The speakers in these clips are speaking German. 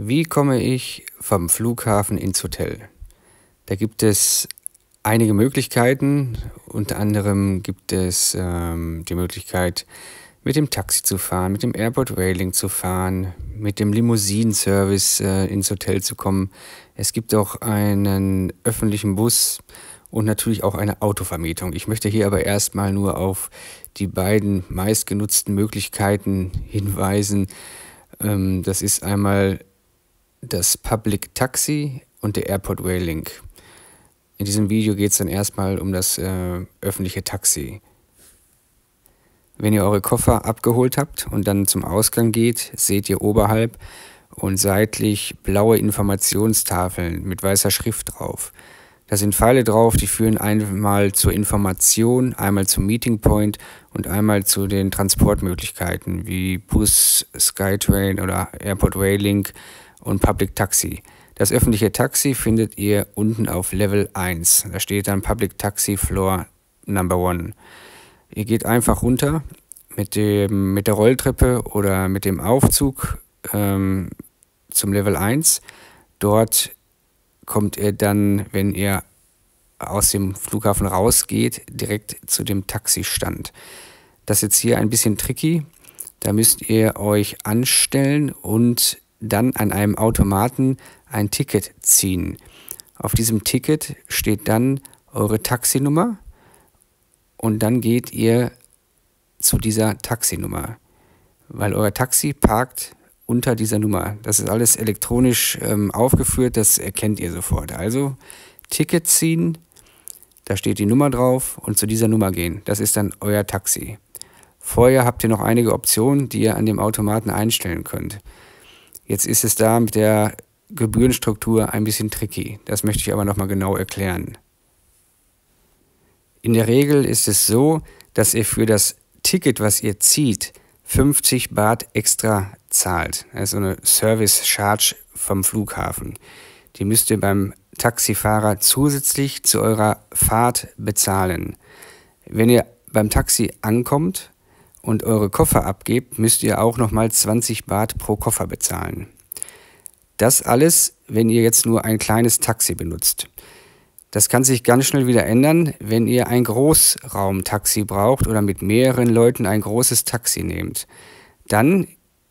Wie komme ich vom Flughafen ins Hotel? Da gibt es einige Möglichkeiten. Unter anderem gibt es ähm, die Möglichkeit, mit dem Taxi zu fahren, mit dem Airport Railing zu fahren, mit dem Limousinenservice äh, ins Hotel zu kommen. Es gibt auch einen öffentlichen Bus und natürlich auch eine Autovermietung. Ich möchte hier aber erstmal nur auf die beiden meistgenutzten Möglichkeiten hinweisen. Ähm, das ist einmal das Public Taxi und der Airport Rail-Link. In diesem Video geht es dann erstmal um das äh, öffentliche Taxi. Wenn ihr eure Koffer abgeholt habt und dann zum Ausgang geht, seht ihr oberhalb und seitlich blaue Informationstafeln mit weißer Schrift drauf. Da sind Pfeile drauf, die führen einmal zur Information, einmal zum Meeting Point und einmal zu den Transportmöglichkeiten wie Bus, Skytrain oder Airport Rail Link und Public Taxi. Das öffentliche Taxi findet ihr unten auf Level 1. Da steht dann Public Taxi Floor Number 1. Ihr geht einfach runter mit, dem, mit der Rolltreppe oder mit dem Aufzug ähm, zum Level 1. Dort kommt ihr dann, wenn ihr aus dem Flughafen rausgeht, direkt zu dem Taxistand. Das ist jetzt hier ein bisschen tricky. Da müsst ihr euch anstellen und dann an einem Automaten ein Ticket ziehen. Auf diesem Ticket steht dann eure Taxinummer und dann geht ihr zu dieser Taxinummer, weil euer Taxi parkt unter dieser Nummer. Das ist alles elektronisch ähm, aufgeführt, das erkennt ihr sofort. Also Ticket ziehen, da steht die Nummer drauf und zu dieser Nummer gehen. Das ist dann euer Taxi. Vorher habt ihr noch einige Optionen, die ihr an dem Automaten einstellen könnt. Jetzt ist es da mit der Gebührenstruktur ein bisschen tricky. Das möchte ich aber nochmal genau erklären. In der Regel ist es so, dass ihr für das Ticket, was ihr zieht, 50 Baht extra zahlt. Das ist so eine Service Charge vom Flughafen. Die müsst ihr beim Taxifahrer zusätzlich zu eurer Fahrt bezahlen. Wenn ihr beim Taxi ankommt, und eure Koffer abgebt, müsst ihr auch nochmal 20 Bart pro Koffer bezahlen. Das alles, wenn ihr jetzt nur ein kleines Taxi benutzt. Das kann sich ganz schnell wieder ändern, wenn ihr ein Großraumtaxi braucht oder mit mehreren Leuten ein großes Taxi nehmt. Dann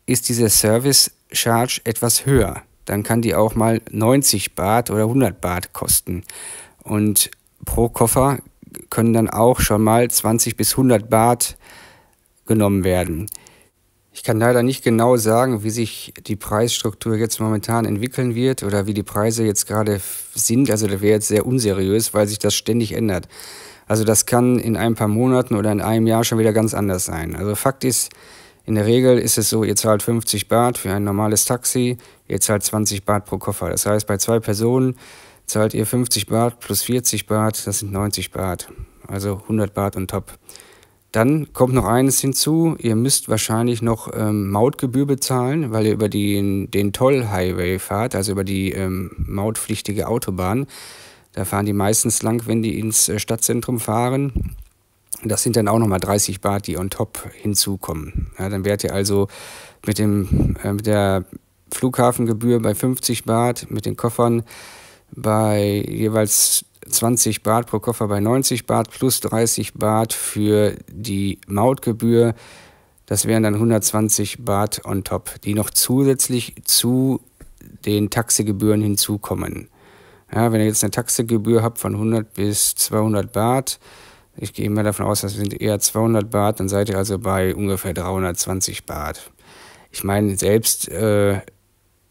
ist diese Service Charge etwas höher. Dann kann die auch mal 90 Bart oder 100 Bart kosten. Und pro Koffer können dann auch schon mal 20 bis 100 Baht genommen werden. Ich kann leider nicht genau sagen, wie sich die Preisstruktur jetzt momentan entwickeln wird oder wie die Preise jetzt gerade sind. Also das wäre jetzt sehr unseriös, weil sich das ständig ändert. Also das kann in ein paar Monaten oder in einem Jahr schon wieder ganz anders sein. Also Fakt ist, in der Regel ist es so, ihr zahlt 50 Bart für ein normales Taxi, ihr zahlt 20 Bart pro Koffer. Das heißt, bei zwei Personen zahlt ihr 50 Bart plus 40 Bart, das sind 90 Bart. Also 100 Bart und top. Dann kommt noch eines hinzu, ihr müsst wahrscheinlich noch ähm, Mautgebühr bezahlen, weil ihr über den, den Toll-Highway fahrt, also über die ähm, mautpflichtige Autobahn. Da fahren die meistens lang, wenn die ins äh, Stadtzentrum fahren. Das sind dann auch nochmal 30 Bar, die on top hinzukommen. Ja, dann werdet ihr also mit, dem, äh, mit der Flughafengebühr bei 50 Bar, mit den Koffern bei jeweils 20 Bart pro Koffer bei 90 Bart plus 30 Bart für die Mautgebühr. Das wären dann 120 Bart on top, die noch zusätzlich zu den Taxigebühren hinzukommen. Ja, wenn ihr jetzt eine Taxigebühr habt von 100 bis 200 Bart, ich gehe mal davon aus, das sind eher 200 Bart, dann seid ihr also bei ungefähr 320 Bart. Ich meine, selbst äh,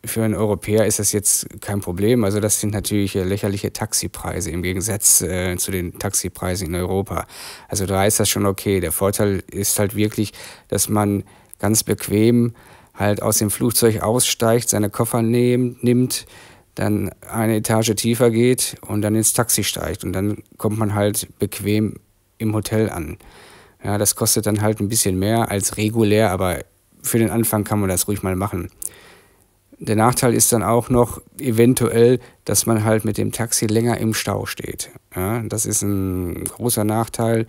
für einen Europäer ist das jetzt kein Problem. Also das sind natürlich äh, lächerliche Taxipreise im Gegensatz äh, zu den Taxipreisen in Europa. Also da ist das schon okay. Der Vorteil ist halt wirklich, dass man ganz bequem halt aus dem Flugzeug aussteigt, seine Koffer nehm, nimmt, dann eine Etage tiefer geht und dann ins Taxi steigt. Und dann kommt man halt bequem im Hotel an. Ja, das kostet dann halt ein bisschen mehr als regulär, aber für den Anfang kann man das ruhig mal machen. Der Nachteil ist dann auch noch eventuell, dass man halt mit dem Taxi länger im Stau steht. Ja, das ist ein großer Nachteil,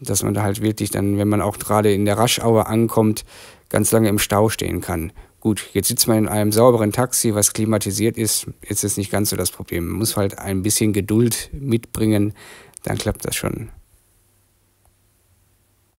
dass man da halt wirklich dann, wenn man auch gerade in der Raschauer ankommt, ganz lange im Stau stehen kann. Gut, jetzt sitzt man in einem sauberen Taxi, was klimatisiert ist, jetzt ist nicht ganz so das Problem. Man muss halt ein bisschen Geduld mitbringen, dann klappt das schon.